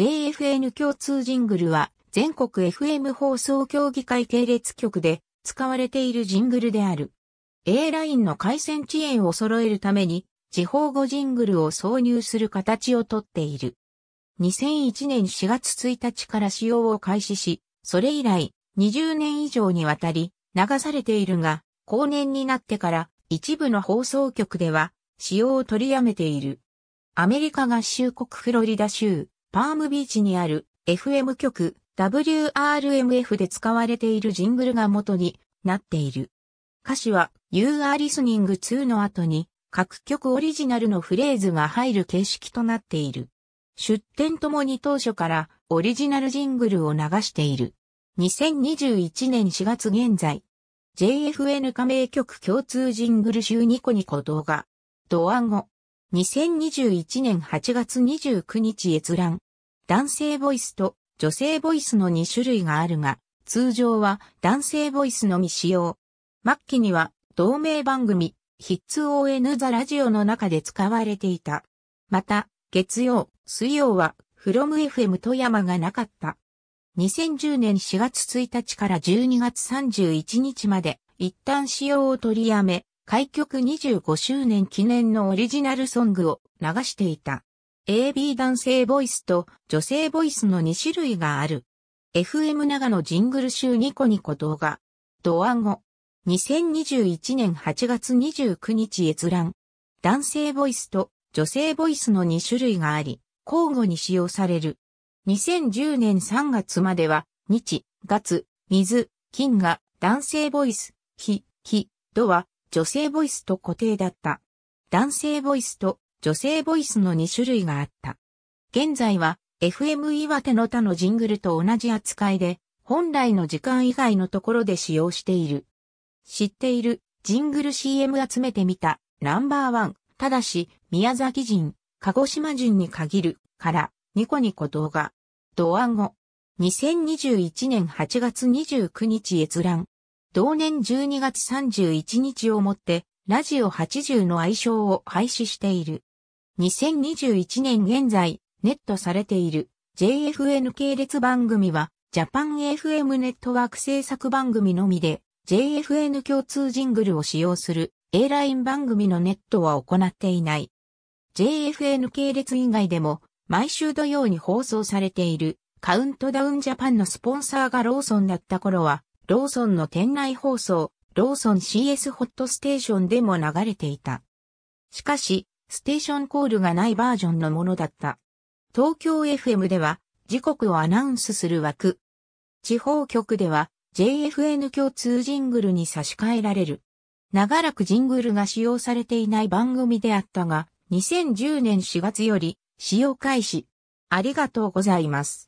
JFN 共通ジングルは全国 FM 放送協議会系列局で使われているジングルである。A ラインの回線遅延を揃えるために地方語ジングルを挿入する形をとっている。2001年4月1日から使用を開始し、それ以来20年以上にわたり流されているが、後年になってから一部の放送局では使用を取りやめている。アメリカ合衆国フロリダ州パームビーチにある FM 局 WRMF で使われているジングルが元になっている。歌詞は You are listening to の後に各曲オリジナルのフレーズが入る形式となっている。出展ともに当初からオリジナルジングルを流している。2021年4月現在、JFN 加盟局共通ジングル集ニコニコ動画、ドアゴ、2021年8月29日閲覧。男性ボイスと女性ボイスの2種類があるが、通常は男性ボイスのみ使用。末期には同名番組、ヒッツ ON ザラジオの中で使われていた。また、月曜、水曜は、フロム FM 富山がなかった。2010年4月1日から12月31日まで、一旦使用を取りやめ、開局25周年記念のオリジナルソングを流していた。AB 男性ボイスと女性ボイスの2種類がある。FM 長野ジングル集ニコニコ動画。ドア後。2021年8月29日閲覧。男性ボイスと女性ボイスの2種類があり、交互に使用される。2010年3月までは、日、月、水、金が男性ボイス、日、日、度は女性ボイスと固定だった。男性ボイスと女性ボイスの2種類があった。現在は FM 岩手の他のジングルと同じ扱いで、本来の時間以外のところで使用している。知っている、ジングル CM 集めてみた、ナンバーワン、ただし、宮崎人、鹿児島人に限る、から、ニコニコ動画、ドアンゴ、2021年8月29日閲覧。同年12月31日をもって、ラジオ80の愛称を廃止している。2021年現在、ネットされている JFN 系列番組は、ジャパン FM ネットワーク制作番組のみで、JFN 共通ジングルを使用する A ライン番組のネットは行っていない。JFN 系列以外でも、毎週土曜に放送されているカウントダウンジャパンのスポンサーがローソンだった頃は、ローソンの店内放送、ローソン CS ホットステーションでも流れていた。しかし、ステーションコールがないバージョンのものだった。東京 FM では、時刻をアナウンスする枠。地方局では、JFN 共通ジングルに差し替えられる。長らくジングルが使用されていない番組であったが、2010年4月より使用開始。ありがとうございます。